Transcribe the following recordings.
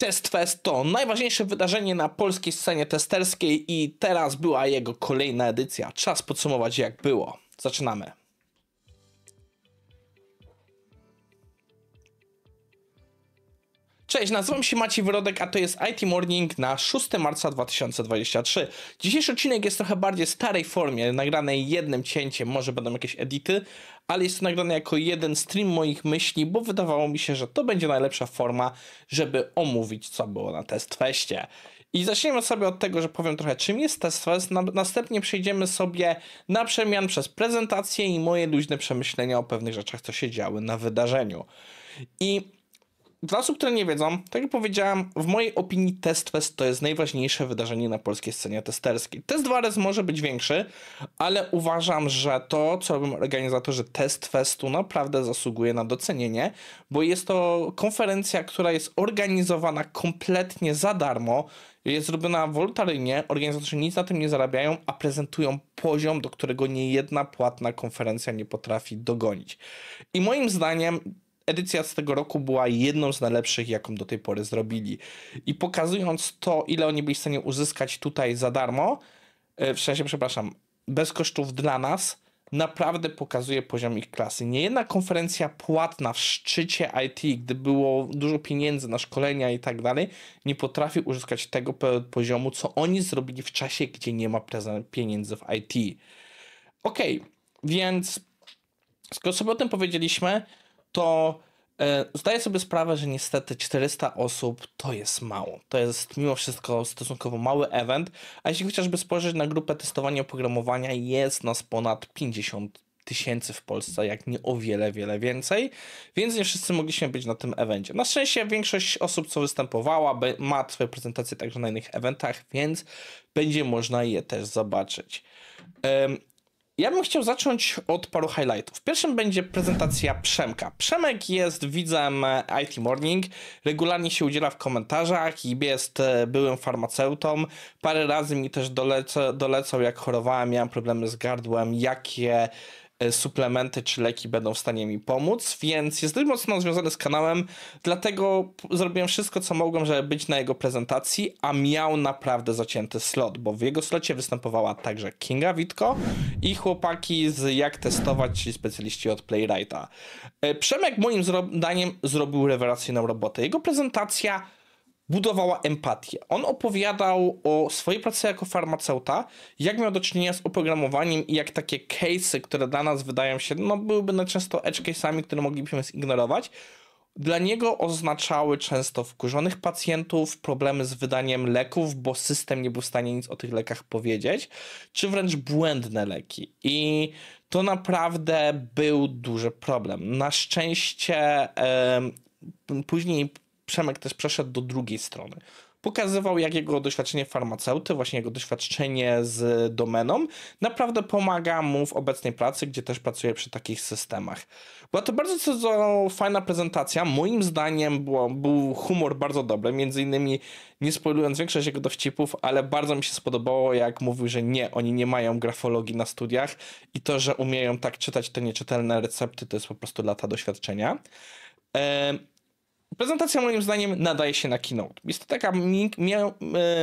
Test Fest to najważniejsze wydarzenie na polskiej scenie testerskiej i teraz była jego kolejna edycja. Czas podsumować jak było. Zaczynamy. Cześć, nazywam się Maciej Wyrodek, a to jest IT Morning na 6 marca 2023. Dzisiejszy odcinek jest trochę bardziej starej formie, nagranej jednym cięciem, może będą jakieś edity, ale jest to nagrane jako jeden stream moich myśli, bo wydawało mi się, że to będzie najlepsza forma, żeby omówić co było na testfeście. I zaczniemy sobie od tego, że powiem trochę czym jest TestFest, na, następnie przejdziemy sobie na przemian przez prezentację i moje luźne przemyślenia o pewnych rzeczach, co się działy na wydarzeniu. I dla osób, które nie wiedzą, tak jak powiedziałem, w mojej opinii Test Fest to jest najważniejsze wydarzenie na polskiej scenie testerskiej. Test 2 raz może być większy, ale uważam, że to, co robią organizatorzy Test Festu, naprawdę zasługuje na docenienie, bo jest to konferencja, która jest organizowana kompletnie za darmo, jest robiona wolontaryjnie, organizatorzy nic na tym nie zarabiają, a prezentują poziom, do którego nie jedna płatna konferencja nie potrafi dogonić. I moim zdaniem edycja z tego roku była jedną z najlepszych, jaką do tej pory zrobili. I pokazując to, ile oni byli w stanie uzyskać tutaj za darmo, e, w sensie, przepraszam, bez kosztów dla nas, naprawdę pokazuje poziom ich klasy. Nie jedna konferencja płatna w szczycie IT, gdy było dużo pieniędzy na szkolenia i tak dalej, nie potrafi uzyskać tego poziomu, co oni zrobili w czasie, gdzie nie ma pieniędzy w IT. Ok, więc skoro sobie o tym powiedzieliśmy, to e, Zdaję sobie sprawę, że niestety 400 osób to jest mało. To jest mimo wszystko stosunkowo mały event, a jeśli chociażby spojrzeć na grupę testowania oprogramowania, jest nas ponad 50 tysięcy w Polsce, jak nie o wiele, wiele więcej, więc nie wszyscy mogliśmy być na tym evencie. Na szczęście większość osób, co występowała, ma swoje prezentacje także na innych eventach, więc będzie można je też zobaczyć. Ja bym chciał zacząć od paru highlightów. Pierwszym będzie prezentacja Przemka. Przemek jest widzem e, IT Morning, regularnie się udziela w komentarzach i jest e, byłym farmaceutą. Parę razy mi też doleca, dolecał, jak chorowałem, miałem problemy z gardłem, jakie E, suplementy czy leki będą w stanie mi pomóc, więc jest dość mocno związany z kanałem, dlatego zrobiłem wszystko, co mogłem, żeby być na jego prezentacji, a miał naprawdę zacięty slot, bo w jego slocie występowała także Kinga Witko i chłopaki z Jak Testować, czyli specjaliści od Playwrighta. E, Przemek moim zdaniem zrobił rewelacyjną robotę. Jego prezentacja budowała empatię. On opowiadał o swojej pracy jako farmaceuta, jak miał do czynienia z oprogramowaniem i jak takie case'y, które dla nas wydają się, no byłyby na często edge case'ami, które moglibyśmy zignorować, dla niego oznaczały często wkurzonych pacjentów, problemy z wydaniem leków, bo system nie był w stanie nic o tych lekach powiedzieć, czy wręcz błędne leki. I to naprawdę był duży problem. Na szczęście później Przemek też przeszedł do drugiej strony. Pokazywał, jak jego doświadczenie farmaceuty, właśnie jego doświadczenie z domeną, naprawdę pomaga mu w obecnej pracy, gdzie też pracuje przy takich systemach. Była to bardzo, bardzo fajna prezentacja. Moim zdaniem było, był humor bardzo dobry. Między innymi, nie spoilując większość jego dowcipów, ale bardzo mi się spodobało, jak mówił, że nie, oni nie mają grafologii na studiach i to, że umieją tak czytać te nieczytelne recepty, to jest po prostu lata doświadczenia. Prezentacja moim zdaniem nadaje się na keynote. Jest to taka mi, mi, e,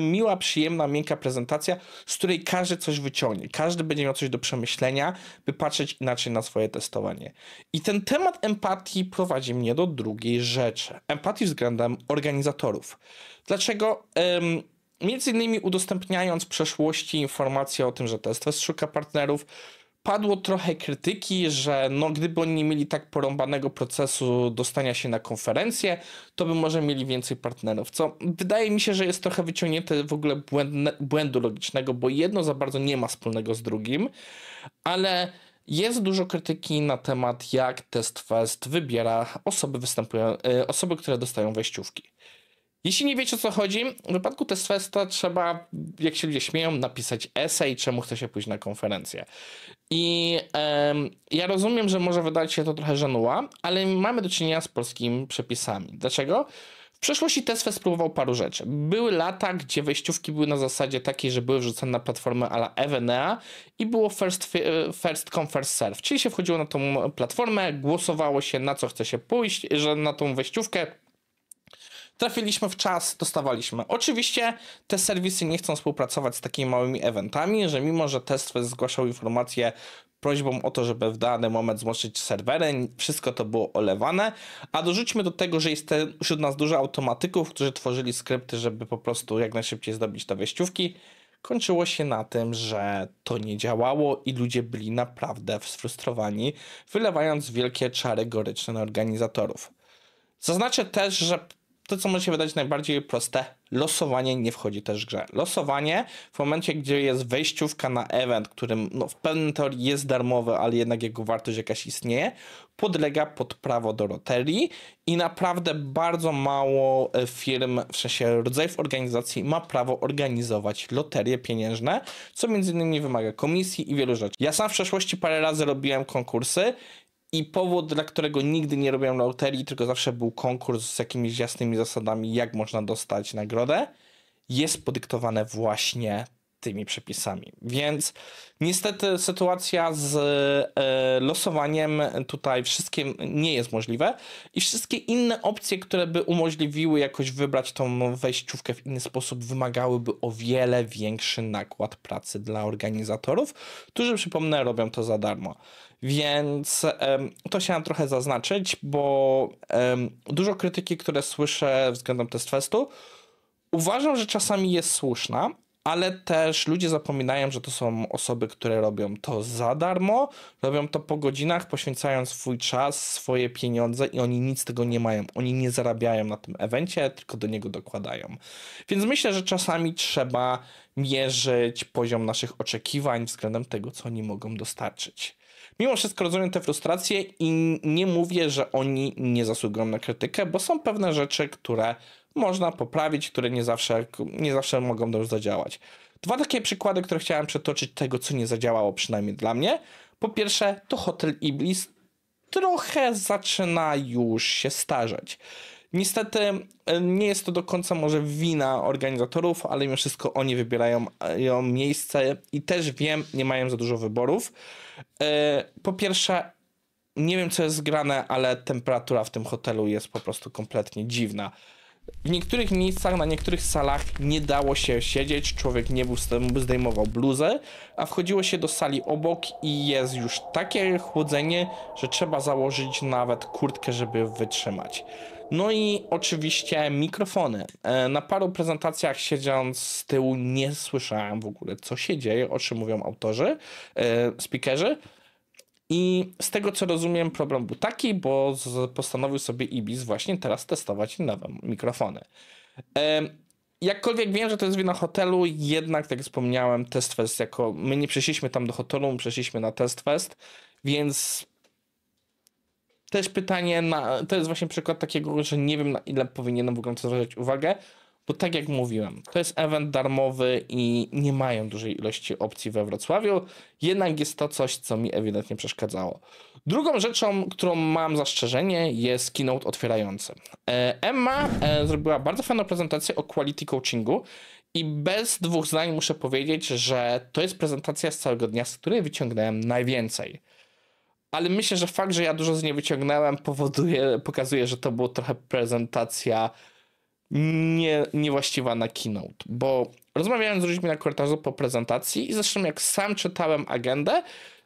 miła, przyjemna, miękka prezentacja, z której każdy coś wyciągnie. Każdy będzie miał coś do przemyślenia, by patrzeć inaczej na swoje testowanie. I ten temat empatii prowadzi mnie do drugiej rzeczy. Empatii względem organizatorów. Dlaczego? Ym, między innymi udostępniając w przeszłości informacje o tym, że TestFest szuka partnerów, padło trochę krytyki, że no, gdyby oni nie mieli tak porąbanego procesu dostania się na konferencję, to by może mieli więcej partnerów, co wydaje mi się, że jest trochę wyciągnięte w ogóle błędne, błędu logicznego, bo jedno za bardzo nie ma wspólnego z drugim, ale jest dużo krytyki na temat jak TestFest wybiera osoby, występują, y, osoby które dostają wejściówki. Jeśli nie wiecie o co chodzi, w wypadku testfesta trzeba, jak się ludzie śmieją, napisać esej, czemu chce się pójść na konferencję. I em, ja rozumiem, że może wydać się to trochę żenuła, ale mamy do czynienia z polskimi przepisami. Dlaczego? W przeszłości testfest próbował paru rzeczy. Były lata, gdzie wejściówki były na zasadzie takiej, że były wrzucane na platformę ala Evenea i było first, e, first come, first serve. Czyli się wchodziło na tą platformę, głosowało się na co chce się pójść, że na tą wejściówkę Trafiliśmy w czas, dostawaliśmy. Oczywiście te serwisy nie chcą współpracować z takimi małymi eventami, że mimo, że test zgłaszał informację prośbą o to, żeby w dany moment zmoczyć serwery, wszystko to było olewane, a dorzućmy do tego, że jest te, wśród nas dużo automatyków, którzy tworzyli skrypty, żeby po prostu jak najszybciej zdobyć te wejściówki, kończyło się na tym, że to nie działało i ludzie byli naprawdę sfrustrowani, wylewając wielkie czary goryczne na organizatorów. Zaznaczę też, że to, co może się wydać najbardziej proste, losowanie nie wchodzi też w grze. Losowanie w momencie, gdzie jest wejściówka na event, którym no, w pewnym teorii jest darmowy, ale jednak jego wartość jakaś istnieje, podlega pod prawo do loterii i naprawdę bardzo mało e, firm, w sensie rodzajów organizacji ma prawo organizować loterie pieniężne, co między innymi wymaga komisji i wielu rzeczy. Ja sam w przeszłości parę razy robiłem konkursy i powód, dla którego nigdy nie robiłem loterii, tylko zawsze był konkurs z jakimiś jasnymi zasadami, jak można dostać nagrodę, jest podyktowane właśnie tymi przepisami. Więc niestety sytuacja z e, losowaniem tutaj wszystkim nie jest możliwe i wszystkie inne opcje, które by umożliwiły jakoś wybrać tą wejściówkę w inny sposób, wymagałyby o wiele większy nakład pracy dla organizatorów, którzy przypomnę robią to za darmo. Więc um, to chciałem trochę zaznaczyć, bo um, dużo krytyki, które słyszę względem Test Festu, uważam, że czasami jest słuszna, ale też ludzie zapominają, że to są osoby, które robią to za darmo, robią to po godzinach, poświęcają swój czas, swoje pieniądze i oni nic z tego nie mają. Oni nie zarabiają na tym evencie, tylko do niego dokładają. Więc myślę, że czasami trzeba mierzyć poziom naszych oczekiwań względem tego, co oni mogą dostarczyć. Mimo wszystko rozumiem te frustracje i nie mówię, że oni nie zasługują na krytykę, bo są pewne rzeczy, które można poprawić, które nie zawsze, nie zawsze mogą dobrze zadziałać. Dwa takie przykłady, które chciałem przetoczyć tego, co nie zadziałało przynajmniej dla mnie. Po pierwsze, to Hotel Iblis trochę zaczyna już się starzeć. Niestety e, nie jest to do końca może wina organizatorów, ale mimo wszystko oni wybierają e, miejsce i też wiem, nie mają za dużo wyborów. E, po pierwsze, nie wiem co jest grane, ale temperatura w tym hotelu jest po prostu kompletnie dziwna. W niektórych miejscach, na niektórych salach nie dało się siedzieć, człowiek nie był zdejmował bluzę, a wchodziło się do sali obok i jest już takie chłodzenie, że trzeba założyć nawet kurtkę, żeby wytrzymać. No i oczywiście mikrofony. E, na paru prezentacjach siedząc z tyłu nie słyszałem w ogóle, co się dzieje, o czym mówią autorzy, e, speakerzy. I z tego co rozumiem, problem był taki, bo postanowił sobie Ibis właśnie teraz testować nowe mikrofony. Jakkolwiek wiem, że to jest wina hotelu, jednak, tak jak wspomniałem, test fest jako. My nie przeszliśmy tam do hotelu, my przeszliśmy na test fest, więc też pytanie na, to jest właśnie przykład takiego, że nie wiem na ile powinienem w ogóle zwracać uwagę, bo tak jak mówiłem, to jest event darmowy i nie mają dużej ilości opcji we Wrocławiu, jednak jest to coś, co mi ewidentnie przeszkadzało. Drugą rzeczą, którą mam zastrzeżenie, jest keynote otwierający. E, Emma e, zrobiła bardzo fajną prezentację o quality coachingu i bez dwóch zdań muszę powiedzieć, że to jest prezentacja z całego dnia, z której wyciągnąłem najwięcej. Ale myślę, że fakt, że ja dużo z niej wyciągnąłem, powoduje, pokazuje, że to była trochę prezentacja nie, niewłaściwa na keynote, bo rozmawiałem z ludźmi na korytarzu po prezentacji i zresztą jak sam czytałem agendę,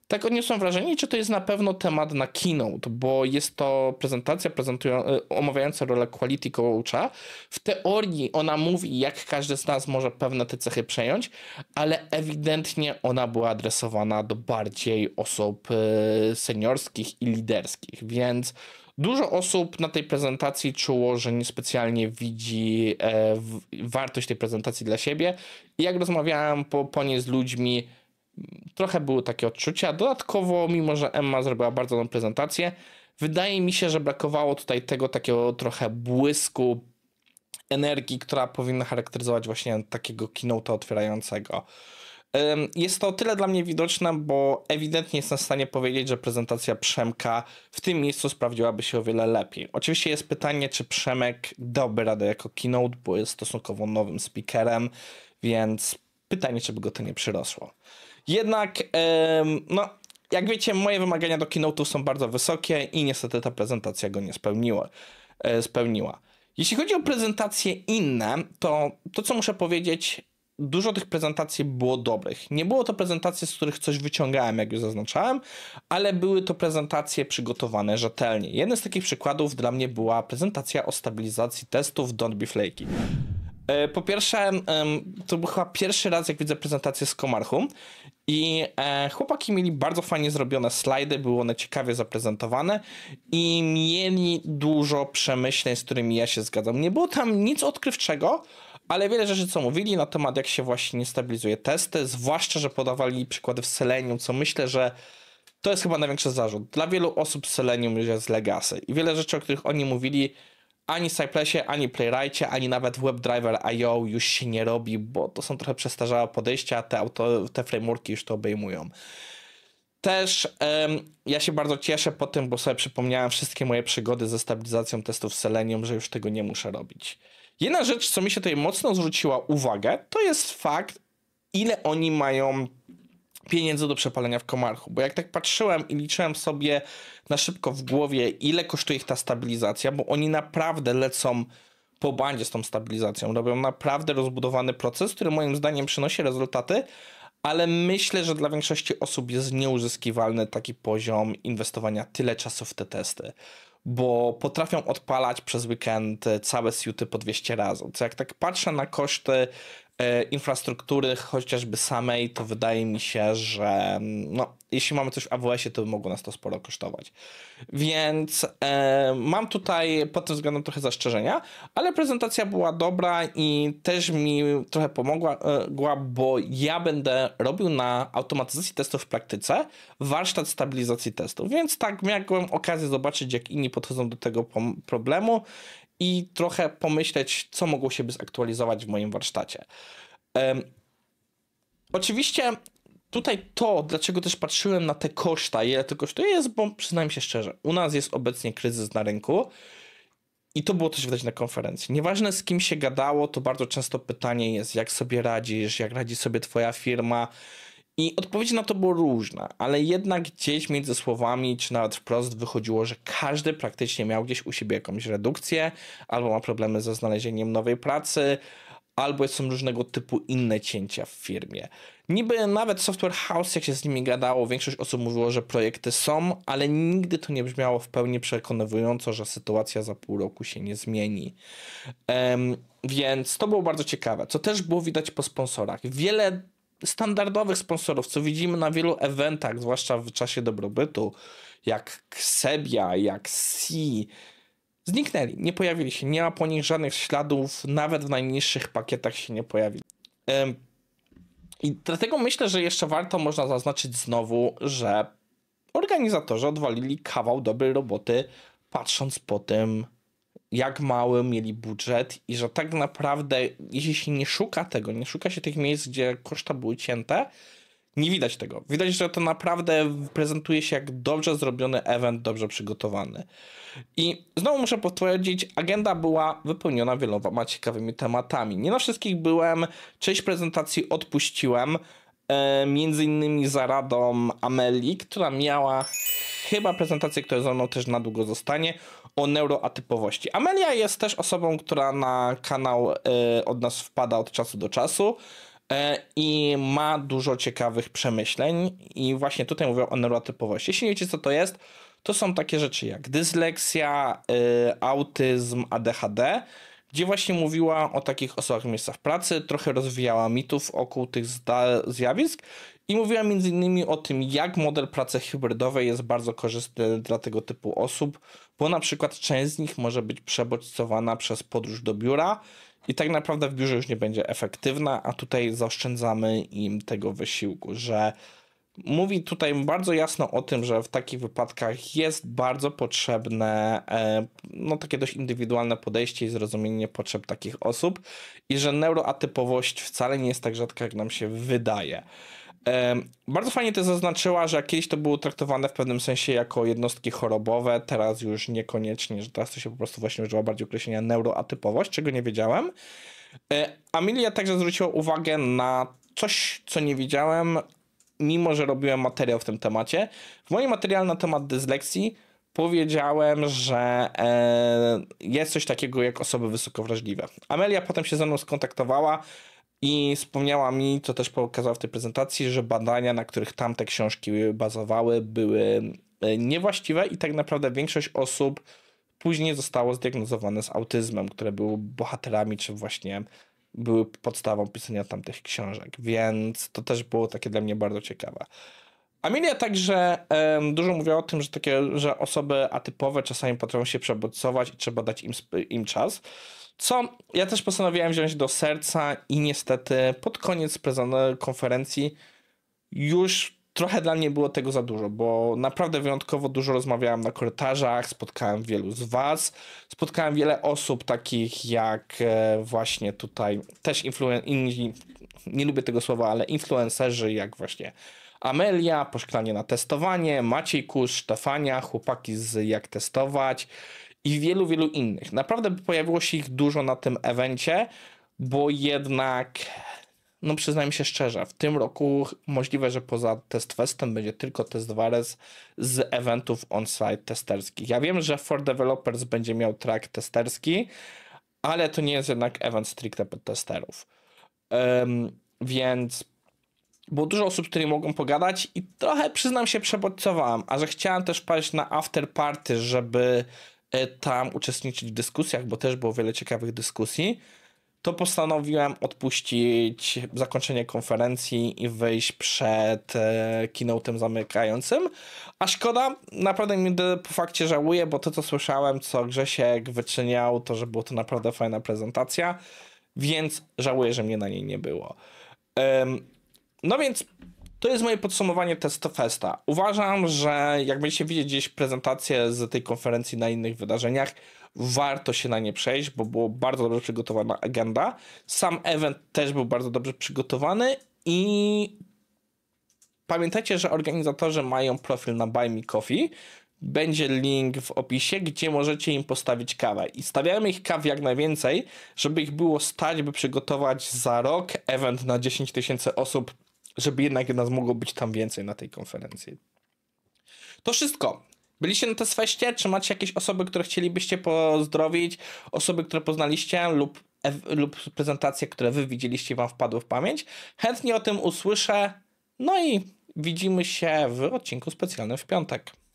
tak odniosłem wrażenie, czy to jest na pewno temat na keynote, bo jest to prezentacja e, omawiająca rolę quality coacha. W teorii ona mówi, jak każdy z nas może pewne te cechy przejąć, ale ewidentnie ona była adresowana do bardziej osób e, seniorskich i liderskich, więc Dużo osób na tej prezentacji czuło, że niespecjalnie widzi e, w, wartość tej prezentacji dla siebie. I jak rozmawiałem po, po niej z ludźmi, trochę były takie odczucia. Dodatkowo, mimo że Emma zrobiła bardzo dobrą prezentację, wydaje mi się, że brakowało tutaj tego takiego trochę błysku, energii, która powinna charakteryzować właśnie takiego keynote'a otwierającego. Jest to o tyle dla mnie widoczne, bo ewidentnie jestem w stanie powiedzieć, że prezentacja Przemka w tym miejscu sprawdziłaby się o wiele lepiej. Oczywiście jest pytanie, czy Przemek dałby radę jako keynote, bo jest stosunkowo nowym speakerem, więc pytanie, czy by go to nie przyrosło. Jednak, no, jak wiecie, moje wymagania do keynote'u są bardzo wysokie i niestety ta prezentacja go nie spełniła. E, spełniła. Jeśli chodzi o prezentacje inne, to to, co muszę powiedzieć, dużo tych prezentacji było dobrych. Nie było to prezentacje, z których coś wyciągałem, jak już zaznaczałem, ale były to prezentacje przygotowane rzetelnie. Jeden z takich przykładów dla mnie była prezentacja o stabilizacji testów Don't Be Flaky. E, po pierwsze, to był chyba pierwszy raz, jak widzę prezentację z Komarchum i e, chłopaki mieli bardzo fajnie zrobione slajdy, były one ciekawie zaprezentowane i mieli dużo przemyśleń, z którymi ja się zgadzam. Nie było tam nic odkrywczego, ale wiele rzeczy, co mówili na temat, jak się właśnie nie stabilizuje testy, zwłaszcza, że podawali przykłady w Selenium, co myślę, że to jest chyba największy zarzut. Dla wielu osób Selenium jest legacy i wiele rzeczy, o których oni mówili, ani w Cypressie, ani Playwrightie, ani nawet WebDriver IO już się nie robi, bo to są trochę przestarzałe podejścia, te, auto, te frameworki już to obejmują. Też um, ja się bardzo cieszę po tym, bo sobie przypomniałem wszystkie moje przygody ze stabilizacją testów Selenium, że już tego nie muszę robić. Jedna rzecz, co mi się tutaj mocno zwróciła uwagę, to jest fakt, ile oni mają pieniędzy do przepalenia w komarchu. Bo jak tak patrzyłem i liczyłem sobie na szybko w głowie, ile kosztuje ich ta stabilizacja, bo oni naprawdę lecą po bandzie z tą stabilizacją. Robią naprawdę rozbudowany proces, który moim zdaniem przynosi rezultaty, ale myślę, że dla większości osób jest nieuzyskiwalny taki poziom inwestowania tyle czasu w te testy bo potrafią odpalać przez weekend e, całe suity po 200 razy. Co jak tak patrzę na koszty E, infrastruktury chociażby samej, to wydaje mi się, że mm, no, jeśli mamy coś w AWS-ie, to mogło nas to sporo kosztować. Więc e, mam tutaj pod tym względem trochę zastrzeżenia, ale prezentacja była dobra i też mi trochę pomogła, e, bo ja będę robił na automatyzacji testów w praktyce warsztat stabilizacji testów, więc tak miałem okazję zobaczyć, jak inni podchodzą do tego problemu i trochę pomyśleć, co mogło się by zaktualizować w moim warsztacie. Um, oczywiście tutaj to, dlaczego też patrzyłem na te koszta, ile to kosztuje, jest, bo przyznam się szczerze, u nas jest obecnie kryzys na rynku i to było też widać na konferencji. Nieważne z kim się gadało, to bardzo często pytanie jest, jak sobie radzisz, jak radzi sobie twoja firma, i odpowiedź na to była różna, ale jednak gdzieś między słowami, czy nawet wprost wychodziło, że każdy praktycznie miał gdzieś u siebie jakąś redukcję, albo ma problemy ze znalezieniem nowej pracy, albo są różnego typu inne cięcia w firmie. Niby nawet Software House, jak się z nimi gadało, większość osób mówiło, że projekty są, ale nigdy to nie brzmiało w pełni przekonywująco, że sytuacja za pół roku się nie zmieni. Um, więc to było bardzo ciekawe, co też było widać po sponsorach. Wiele standardowych sponsorów, co widzimy na wielu eventach, zwłaszcza w czasie dobrobytu, jak Ksebia, jak Si, zniknęli, nie pojawili się, nie ma po nich żadnych śladów, nawet w najniższych pakietach się nie pojawili. I dlatego myślę, że jeszcze warto można zaznaczyć znowu, że organizatorzy odwalili kawał dobrej roboty, patrząc po tym, jak mały mieli budżet i że tak naprawdę, jeśli się nie szuka tego, nie szuka się tych miejsc, gdzie koszta były cięte, nie widać tego. Widać, że to naprawdę prezentuje się jak dobrze zrobiony event, dobrze przygotowany. I znowu muszę potwierdzić, agenda była wypełniona wieloma ciekawymi tematami. Nie na wszystkich byłem, część prezentacji odpuściłem, e, między innymi za radą Ameli, która miała chyba prezentację, która ze mną też na długo zostanie o neuroatypowości. Amelia jest też osobą, która na kanał e, od nas wpada od czasu do czasu e, i ma dużo ciekawych przemyśleń i właśnie tutaj mówią o neurotypowości. Jeśli nie wiecie co to jest, to są takie rzeczy jak dysleksja, e, autyzm, ADHD, gdzie właśnie mówiła o takich osobach w miejscach pracy, trochę rozwijała mitów wokół tych zjawisk i mówiła między innymi o tym, jak model pracy hybrydowej jest bardzo korzystny dla tego typu osób, bo na przykład część z nich może być przebodźcowana przez podróż do biura i tak naprawdę w biurze już nie będzie efektywna, a tutaj zaoszczędzamy im tego wysiłku, że mówi tutaj bardzo jasno o tym, że w takich wypadkach jest bardzo potrzebne e, no, takie dość indywidualne podejście i zrozumienie potrzeb takich osób i że neuroatypowość wcale nie jest tak rzadka, jak nam się wydaje. Bardzo fajnie to zaznaczyła, że kiedyś to było traktowane w pewnym sensie jako jednostki chorobowe, teraz już niekoniecznie, że teraz to się po prostu właśnie używa bardziej określenia neuroatypowość, czego nie wiedziałem. E, Amelia także zwróciła uwagę na coś, co nie wiedziałem, mimo że robiłem materiał w tym temacie. W moim materiale na temat dysleksji powiedziałem, że e, jest coś takiego jak osoby wysokowrażliwe. Amelia potem się ze mną skontaktowała. I wspomniała mi, co też pokazała w tej prezentacji, że badania, na których tamte książki bazowały, były e, niewłaściwe i tak naprawdę większość osób później zostało zdiagnozowane z autyzmem, które były bohaterami, czy właśnie były podstawą pisania tamtych książek. Więc to też było takie dla mnie bardzo ciekawe. Amelia także um, dużo mówiła o tym, że takie, że osoby atypowe czasami potrafią się przebocować i trzeba dać im, im czas. Co ja też postanowiłem wziąć do serca i niestety pod koniec konferencji już trochę dla mnie było tego za dużo, bo naprawdę wyjątkowo dużo rozmawiałem na korytarzach, spotkałem wielu z Was, spotkałem wiele osób takich jak e, właśnie tutaj też nie lubię tego słowa, ale influencerzy, jak właśnie Amelia, Poszklanie na testowanie, Maciej Kusz, Stefania, Chłopaki z Jak testować i wielu, wielu innych. Naprawdę pojawiło się ich dużo na tym evencie, bo jednak no przyznajmy się szczerze, w tym roku możliwe, że poza TestFestem będzie tylko test Wares z eventów on-site testerskich. Ja wiem, że For Developers będzie miał track testerski, ale to nie jest jednak event stricte pod testerów. Um, więc było dużo osób, z którymi mogłem pogadać i trochę, przyznam się, przebodźcowałem, a że chciałem też paść na after party, żeby e, tam uczestniczyć w dyskusjach, bo też było wiele ciekawych dyskusji, to postanowiłem odpuścić zakończenie konferencji i wyjść przed e, keynote'em zamykającym. A szkoda, naprawdę mi po fakcie żałuję, bo to co słyszałem, co Grzesiek wyczyniał, to że była to naprawdę fajna prezentacja, więc żałuję, że mnie na niej nie było. No więc to jest moje podsumowanie Testofesta. Uważam, że jak będziecie widzieć gdzieś prezentację z tej konferencji na innych wydarzeniach, warto się na nie przejść, bo było bardzo dobrze przygotowana agenda. Sam event też był bardzo dobrze przygotowany i pamiętajcie, że organizatorzy mają profil na Buy Me Coffee. Będzie link w opisie, gdzie możecie im postawić kawę. I stawiamy ich kaw jak najwięcej, żeby ich było stać, by przygotować za rok event na 10 tysięcy osób żeby jednak nas mogło być tam więcej na tej konferencji. To wszystko. Byliście na Tesfeście? Czy macie jakieś osoby, które chcielibyście pozdrowić? Osoby, które poznaliście lub, lub prezentacje, które wy widzieliście wam wpadły w pamięć? Chętnie o tym usłyszę. No i widzimy się w odcinku specjalnym w piątek.